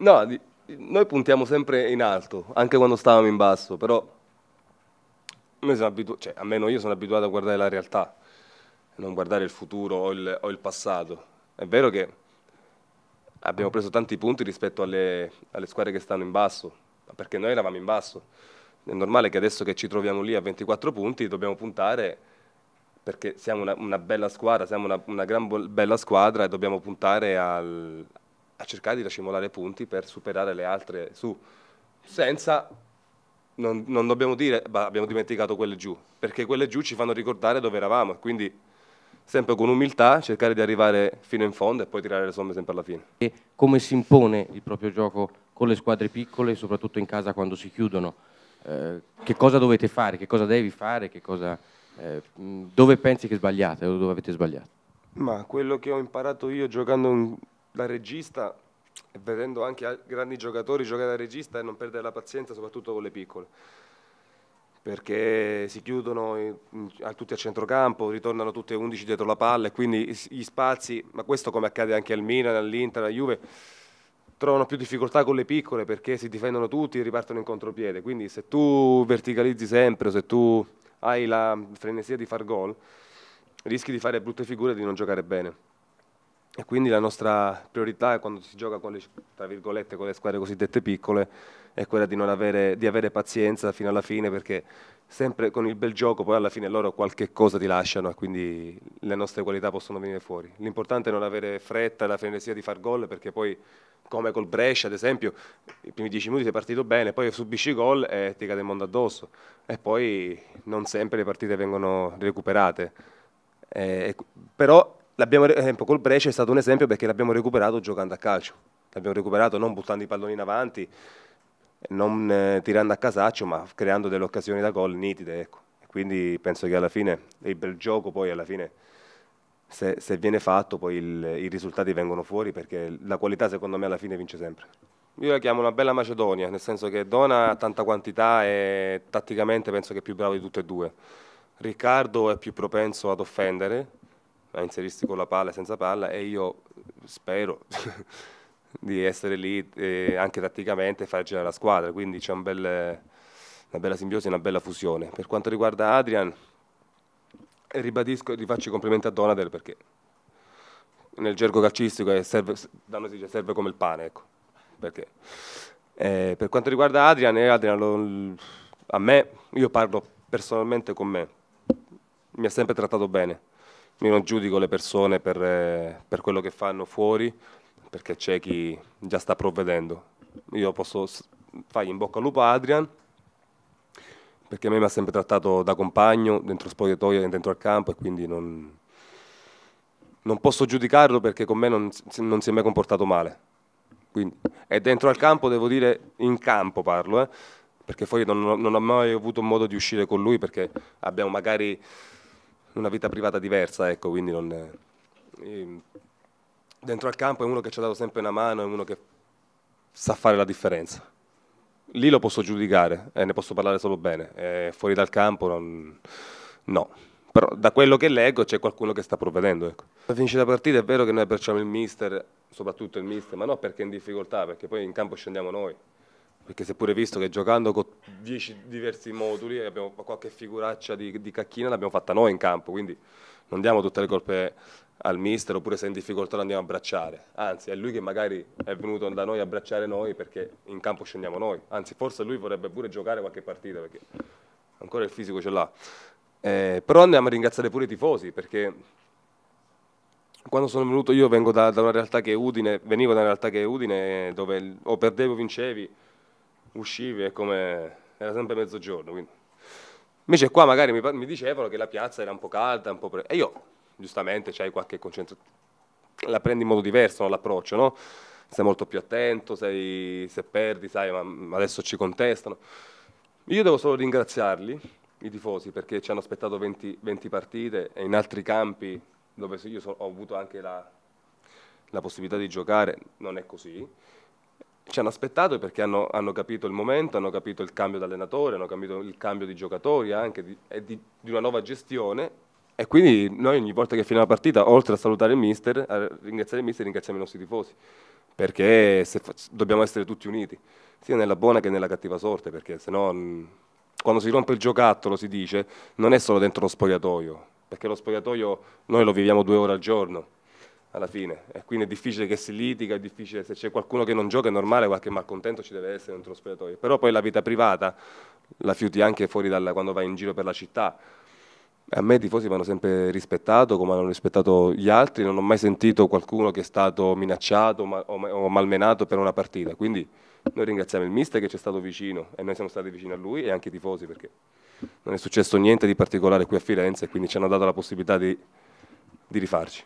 No, di, noi puntiamo sempre in alto, anche quando stavamo in basso, però noi siamo abituati, cioè almeno io sono abituato a guardare la realtà, non guardare il futuro o il, o il passato. È vero che abbiamo preso tanti punti rispetto alle, alle squadre che stanno in basso, perché noi eravamo in basso. È normale che adesso che ci troviamo lì a 24 punti dobbiamo puntare perché siamo una, una bella squadra, siamo una, una gran bella squadra e dobbiamo puntare al, a cercare di racimolare punti per superare le altre su, senza, non, non dobbiamo dire, bah, abbiamo dimenticato quelle giù, perché quelle giù ci fanno ricordare dove eravamo quindi sempre con umiltà cercare di arrivare fino in fondo e poi tirare le somme sempre alla fine. E come si impone il proprio gioco con le squadre piccole, soprattutto in casa quando si chiudono? Eh, che cosa dovete fare, che cosa devi fare, cosa, eh, dove pensi che sbagliate o dove avete sbagliato? Ma quello che ho imparato io giocando in da regista vedendo anche grandi giocatori giocare da regista e non perdere la pazienza soprattutto con le piccole perché si chiudono mm, tutti a centrocampo, ritornano tutte 11 dietro la palla e quindi gli spazi, ma questo come accade anche al Milan, all'Inter, alla Juve, trovano più difficoltà con le piccole perché si difendono tutti e ripartono in contropiede, quindi se tu verticalizzi sempre se tu hai la frenesia di far gol, rischi di fare brutte figure e di non giocare bene. E quindi la nostra priorità quando si gioca con le, con le squadre cosiddette piccole è quella di, avere, di avere pazienza fino alla fine perché sempre con il bel gioco poi alla fine loro qualche cosa ti lasciano e quindi le nostre qualità possono venire fuori. L'importante è non avere fretta e la frenesia di far gol perché poi come col Brescia ad esempio i primi dieci minuti sei partito bene, poi subisci gol e ti cade il mondo addosso e poi non sempre le partite vengono recuperate. Eh, però L'abbiamo, esempio, col Brescia è stato un esempio perché l'abbiamo recuperato giocando a calcio. L'abbiamo recuperato non buttando i palloni in avanti, non eh, tirando a casaccio, ma creando delle occasioni da gol nitide. Ecco. Quindi penso che alla fine, il bel gioco poi alla fine, se, se viene fatto, poi il, i risultati vengono fuori perché la qualità secondo me alla fine vince sempre. Io la chiamo una bella Macedonia, nel senso che Dona ha tanta quantità e tatticamente penso che è più bravo di tutte e due. Riccardo è più propenso ad offendere, a inserirsi con la palla e senza palla e io spero di essere lì eh, anche tatticamente e far girare la squadra, quindi c'è un bel, una bella simbiosi e una bella fusione. Per quanto riguarda Adrian, ribadisco e rifaccio i complimenti a Donadel perché nel gergo calcistico serve, da noi si dice serve come il pane, ecco, eh, per quanto riguarda Adrian, eh, Adrian lo, a me, io parlo personalmente con me, mi ha sempre trattato bene, io non giudico le persone per, eh, per quello che fanno fuori, perché c'è chi già sta provvedendo. Io posso fargli in bocca al lupo Adrian, perché a me mi ha sempre trattato da compagno, dentro spogliatoio e dentro al campo, e quindi non, non posso giudicarlo perché con me non, non, si è mai comportato male. Quindi, e dentro al campo, devo dire, in campo parlo, eh, perché fuori non, non ho mai avuto modo di uscire con lui perché abbiamo magari una vita privata diversa, ecco, quindi non... Eh, dentro al campo è uno che ci ha dato sempre una mano, è uno che sa fare la differenza. Lì lo posso giudicare, eh, ne posso parlare solo bene, eh, fuori dal campo non... no. Però da quello che leggo c'è qualcuno che sta provvedendo. Ecco. Finisce la partita è vero che noi abbracciamo il mister, soprattutto il mister, ma non perché è in difficoltà, perché poi in campo scendiamo noi perché si è pure visto che giocando con 10 diversi moduli abbiamo qualche figuraccia di, di cacchina l'abbiamo fatta noi in campo, quindi non diamo tutte le colpe al mister oppure se è in difficoltà lo andiamo a abbracciare, anzi è lui che magari è venuto da noi a abbracciare noi perché in campo scendiamo noi, anzi forse lui vorrebbe pure giocare qualche partita perché ancora il fisico ce l'ha, eh, però andiamo a ringraziare pure i tifosi perché quando sono venuto io vengo da, da una realtà che è Udine, venivo da una realtà che è Udine dove o perdevo o vincevi uscivi e come... era sempre mezzogiorno. Quindi. Invece qua magari mi, mi, dicevano che la piazza era un po' calda, un po' pre... e io giustamente c'hai qualche concentrazione, la prendi in modo diverso no? l'approccio, no? Sei molto più attento, sei... se perdi, sai, ma adesso ci contestano. Io devo solo ringraziarli, i tifosi, perché ci hanno aspettato 20, 20 partite e in altri campi dove io so, ho avuto anche la, la possibilità di giocare non è così ci hanno aspettato perché hanno, hanno, capito il momento, hanno capito il cambio d'allenatore, hanno capito il cambio di giocatori anche di, e di, di, una nuova gestione. E quindi noi ogni volta che finiamo la partita, oltre a salutare il mister, a ringraziare il mister, ringraziamo i nostri tifosi. Perché se, dobbiamo essere tutti uniti, sia nella buona che nella cattiva sorte, perché se no quando si rompe il giocattolo, si dice, non è solo dentro lo spogliatoio, perché lo spogliatoio noi lo viviamo due ore al giorno alla fine. E quindi è difficile che si litiga, è difficile se c'è qualcuno che non gioca, è normale, qualche malcontento ci deve essere dentro lo spogliatoio. Però poi la vita privata la fiuti anche fuori dalla, quando vai in giro per la città. A me i tifosi mi hanno sempre rispettato come hanno rispettato gli altri, non ho mai sentito qualcuno che è stato minacciato o malmenato per una partita. Quindi noi ringraziamo il mister che ci è stato vicino e noi siamo stati vicini a lui e anche i tifosi perché non è successo niente di particolare qui a Firenze e quindi ci hanno dato la possibilità di, di rifarci.